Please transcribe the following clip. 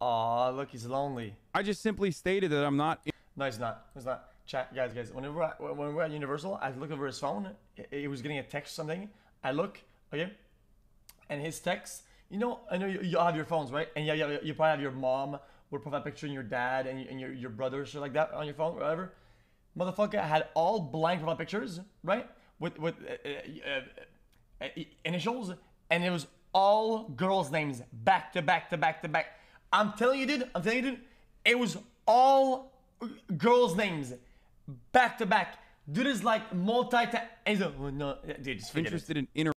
Aw, look, he's lonely. I just simply stated that I'm not. No, he's not. He's not. Chat, guys, guys. Whenever I, when we're at Universal, I look over his phone. He was getting a text or something. I look, okay, and his text. You know, I know you, you have your phones, right? And yeah, yeah, you probably have your mom with profile picture and your dad and, and your your brother, shit like that, on your phone, whatever. Motherfucker had all blank profile pictures, right? With with uh, uh, uh, uh initials, and it was all girls' names back to back to back to back I'm telling you, dude. I'm telling you, dude. It was all girls' names back to back. Dude is like multi. Is oh, no, dude. Just interested it. in inter.